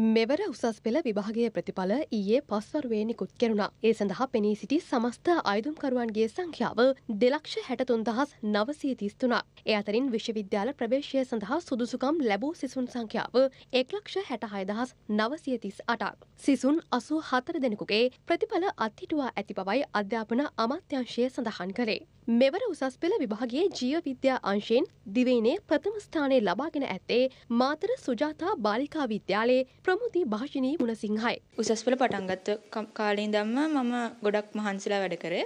මෙවර උසස් පෙළ විභාගය ප්‍රතිඵල ඊයේ පස්වරුවේ නිකුත් කෙරුණා. ඒ සඳහා පෙනී සිටි සමස්ත අයදුම්කරුවන්ගේ සංඛ්‍යාව දෙලක්ෂ හැටතුන්දහස් නවසී තිස්තුනා. ඒ අතරින් විශ්වවිද්‍යාල ප්‍රවේශය සඳහා සුදුසුකම් ලැබූ සිසුන් සංඛ්‍යාව එක්ලක්ෂ හැටහයදහස් නවසියතිස් අටක්. සිසුන් අසූ හතර දෙනෙකුගේ ප්‍රතිඵල අත්හිටුවා ඇති බවයි අධ්‍යාපන අමාත්‍යංශය සඳහන් කළේ. මෙවර උසස් පෙළ විභාගයේ ජීව විද්‍යා අංශයෙන් දිවයිනේ ප්‍රථම ස්ථානය ලබාගෙන ඇත්තේ මාතර සුජාතා බාලිකා විද්‍යාලයේ ප්‍රමුති භාෂිනී මුණසිංහයි. උසස් පෙළ පටන්ගත්ත කාලේ ඉඳන්ම මම ගොඩක් මහන්සිලා වැඩ කරේ.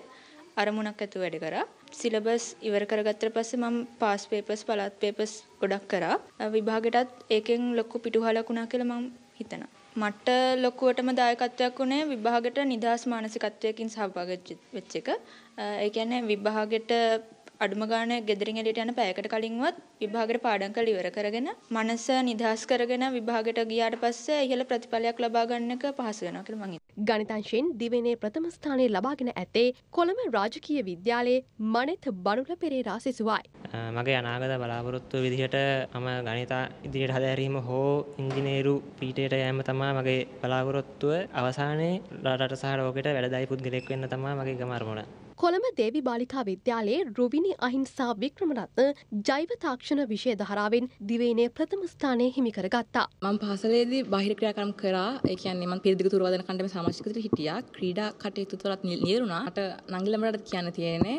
අරමුණක් ඇතුව වැඩ කරා. සිලබස් ඉවර කරගත්තට පස්සේ මම පාස් පේපර්ස් පළාත් පේපර්ස් ගොඩක් කරා. විභාගෙටත් ඒකෙන් ලොකු පිටුහලක් වුණා කියලා මම හිතනවා. මට ලොකුවටම දායකත්වයක් වුණේ විභාගෙට නිදහස් මානසිකත්වයකින් සහභාගී වෙච්ච එක. ඒ කියන්නේ විභාගෙට අඩුම ගානේ ගෙදරින් එළියට යන පැයකට කලින්වත් විභාගෙට පාඩම් කරලා ඉවර කරගෙන මනස නිදහස් කරගෙන විභාගෙට ගියාට පස්සේ ඉහළ ප්‍රතිඵලයක් ලබා ගන්න එක පහසු වෙනවා කියලා මම හිතනවා. ගණිතංශයෙන් දිවෙනේ ප්‍රථම ස්ථානය ලබාගෙන ඇත්තේ කොළඹ රාජකීය විද්‍යාලයේ මනෙත් බණුල පෙරේරා සිසුවයි. මගේ අනාගත බලාපොරොත්තු විදිහට මම ගණිත ඉදිරියට හැදෑරීම හෝ ඉංජිනේරු පීඨයට යෑම තමයි මගේ බලාපොරොත්තුව. අවසානයේ රටට සහ ලෝකෙට වැඩදායි පුද්ගලෙක් වෙන්න තමයි මගේ ගමර්මොණ. කොළඹ දේවි බාලිකා විද්‍යාලයේ රුවිනි අහිංසා වික්‍රමරත්න ජෛව තාක්ෂණ විෂය ධාරාවෙන් දිවයිනේ ප්‍රථම ස්ථානය හිමි කරගත්තා. මම පාසලේදී බාහිර ක්‍රියාකරම් කරා. ඒ කියන්නේ මම පිරිදිග තුරවදන කණ්ඩායමේ සමාජික හිටියා. ක්‍රීඩා කටයුතු වලත් නියරුණා. මට නංගිලමරට කියන්න තියෙන්නේ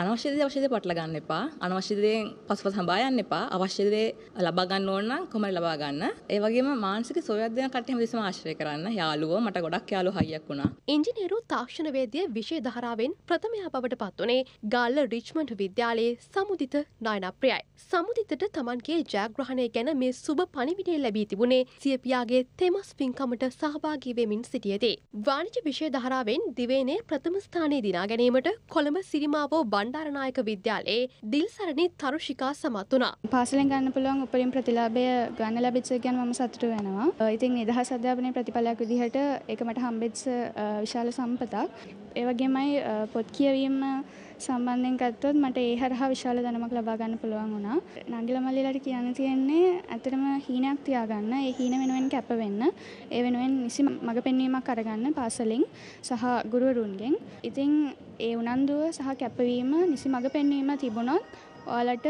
අනවශ්‍ය දේ අවශ්‍ය දේ පටල ගන්න එපා. අනවශ්‍ය දේෙන් පසුපස හඹා යන්න එපා. අවශ්‍ය දේ ලබා ගන්න ඕන නම් කොහමද ලබා ගන්න. ඒ වගේම මානසික සොයාදන කට හැමතිස්සම ආශ්‍රය කරන්න. යාළුවෝ මට ගොඩක් යාළුවෝ හයියක් වුණා. ඉංජිනේරු තාක්ෂණවේදිය විෂය ධාරාවෙන් ප්‍රථමයා බවට පත් වුණේ ගාල්ල රිච්මන්ඩ් විද්‍යාලයේ සමුදිත නායනප්‍රියයි. සමුදිතට තමන්ගේ ජයග්‍රහණය ගැන මේ සුබ පණිවිඩය ලැබී තිබුණේ සියපියාගේ තෙමස් පින්කමට සහභාගී වෙමින් සිටියදී. වාණිජ විෂය ධාරාවෙන් දිවයිනේ ප්‍රථම ස්ථානයේ දිනා ගැනීමට කොළඹ සිරිමාවෝ හෝ බණ්ඩාරනායක විද්‍යාලයේ දිල්සරණි තරුෂිකා සමත් වුණා. පාසලෙන් ගන්න පුළුවන් උපරිම ප්‍රතිලාභය ගන්න ලැබිච්ච ගැන මම සතුටු වෙනවා. ඉතින් නිදහස් අධ්‍යාපනයේ ප්‍රතිඵලයක් විදිහට ඒක මට හම්බෙච්ච විශාල සම්පතක්. ඒ වගේමයි පොත් කියවීම සම්බන්ධයෙන් ගත්තොත් මට ඒ හරහා විශාල දැනුමක් ලබා ගන්න පුළුවන් වුණා. නංගිල මල්ලිලාට කියන්න තියෙන්නේ ඇත්තටම හීනයක් තියාගන්න, ඒ හීන වෙනුවෙන් කැප වෙන්න, ඒ වෙනුවෙන් නිසි මඟ පෙන්වීමක් අරගන්න පාසලෙන් සහ ගුරුවරුන්ගෙන්. ඉතින් ඒ උනන්දුව සහ කැපවීම නිසි මඟ පෙන්වීම තිබුණොත් ඔයාලට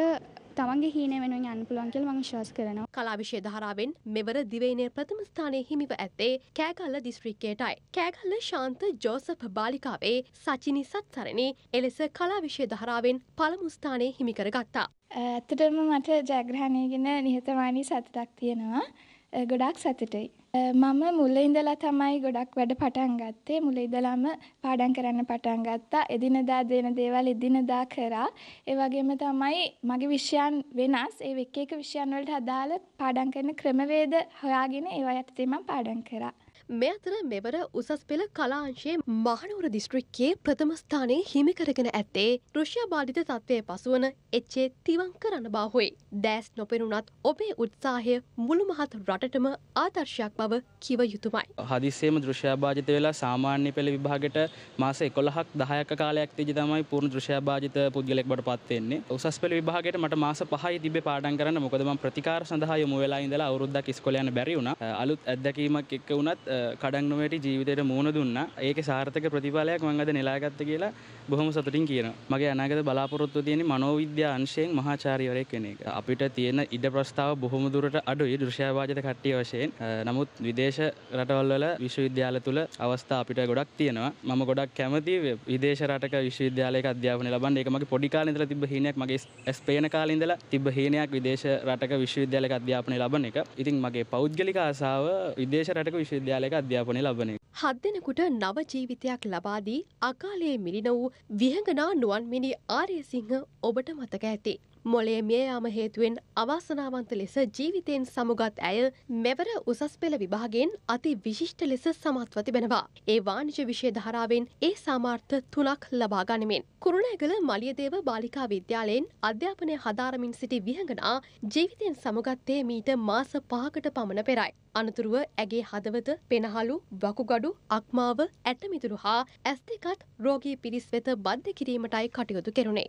තමන්ගේ හීන වෙනුවෙන් යන්න පුළුවන් කියලා මම විශ්වාස කරනවා. කලාවිෂය ධාරාවෙන් මෙවර දිවයිනේ ප්‍රථම ස්ථානයේ හිමිව ඇත්තේ කෑගල්ල දිස්ත්‍රික්කයටයි. කෑගල්ල ශාන්ත ජෝසප් බාලිකාවේ සචිනි සත්සරණේ එලෙස කලාවිෂය ධාරාවෙන් පළමු ස්ථානයේ හිමි කරගත්තා. ඇත්තටම මට ජයග්‍රහණය ගැන නිහතමානී සතුටක් තියෙනවා. ගොඩක් සතුටුයි. මම මුල ඉඳලා තමයි ගොඩක් වැඩ පටන් ගත්තේ. මුල ඉඳලාම පාඩම් කරන්න පටන් ගත්තා. එදිනදා දෙන දේවල් එදිනදා කරා. ඒ වගේම තමයි මගේ විෂයන් වෙනස්. ඒ එක එක විෂයන් වලට අදාළ පාඩම් කරන ක්‍රමවේද හොයාගෙන ඒවා යටතේ මම පාඩම් කරා. මේ අතර මෙවර උසස් පෙළ කලාංශයේ මහනුවර දිස්ත්‍රික්කයේ ප්‍රථම ස්ථානයේ හිමිකරගෙන ඇත්තේ ෘෂ්‍ය බාධිත තත්ත්වය පසුවන එච්චේ තිවංක රණබාහුයි. දැස් නොපෙනුනත් ඔබේ උත්සාහය මුළු මහත් රටටම ආදර්ශයක් බව කිව යුතුමයි. හදිස්සේම දෘෂ්‍යබාධිත වෙලා සාමාන්‍ය පෙළ විභාගයට මාස 11ක් 10ක කාලයක් තිජි තමයි පූර්ණ දෘෂ්‍යබාධිත පුද්ගලෙක් බවට පත් වෙන්නේ. උසස් පෙළ විභාගයට මට මාස 5යි තිබ්බේ පාඩම් කරන්න. මොකද මම ප්‍රතිකාර සඳහා යොමු වෙලා ඉඳලා අවුරුද්දක් ඉස්කෝලේ යන්න බැරි වුණා. අලුත් අත්දැකීමක් එක්ක වුණත් කඩක් නොවැටි ජීවිතයට මුහුණ දුන්නා. ඒකේ සාර්ථක ප්‍රතිඵලයක් මම අද නෙලාගත්ත කියලා බොහොම සතුටින් කියන මගේ අනාගත බලාපොරොත්තු තියෙන මනෝවිද්‍යා අංශයෙන් මහාචාර්යවරයෙක් වෙන එක. අපිට තියෙන ඉඩ ප්‍රස්ථාව බොහොම දුරට අඩුයි දෘශ්‍යවාජිත කට්ටිය වශයෙන්. නමුත් විදේශ රටවල් වල විශ්වවිද්‍යාල තුල අවස්ථා අපිට ගොඩක් තියෙනවා. මම ගොඩක් කැමති විදේශ රටක විශ්වවිද්‍යාලයක අධ්‍යාපනය ලබන්න. ඒක මගේ පොඩි කාලේ ඉඳලා තිබ්බ හීනයක්. මගේ ස්පේන කාලේ ඉඳලා තිබ්බ හීනයක් විදේශ රටක විශ්වවිද්‍යාලයක අධ්‍යාපනය ලබන එක. ඉතින් මගේ පෞද්ගලික ආසාව විදේශ රටක විශ්වවිද්‍යාලයක අධ්‍යාපනය ලබන එක. හත් දෙනෙකුට නව ජීවිතයක් ලබා දී අකාලයේ මිලින වූ විහඟනා නුවන්මිනි ආරයසිංහ ඔබට මතක ඇති. මොලේ මිය යාම හේතුවෙන් අවාසනාවන්ත ලෙස ජීවිතයෙන් සමුගත් ඇය මෙවර උසස් පෙළ විභාගයෙන් අති විශිෂ්ට ලෙස සමත්ව තිබෙනවා. ඒ වාණිජ විෂය ධාරාවෙන් ඒ සාමාර්ථ තුනක් ලබා ගනිමින්. කුරුණෑගල මලියදේව බාලිකා විද්‍යාලයෙන් අධ්‍යාපනය හදාරමින් සිටි විහඟනා ජීවිතයෙන් සමුගත්තේ මීට මාස පහකට පමණ පෙරයි. අනතුරුව ඇගේ හදවත පෙනහලු වකුගඩු අක්මාව ඇටමිතුරු හා ඇස් දෙකත් රෝගී පිරිස් වෙත බද්ධ කිරීමටයි කටයුතු කෙරුණේ.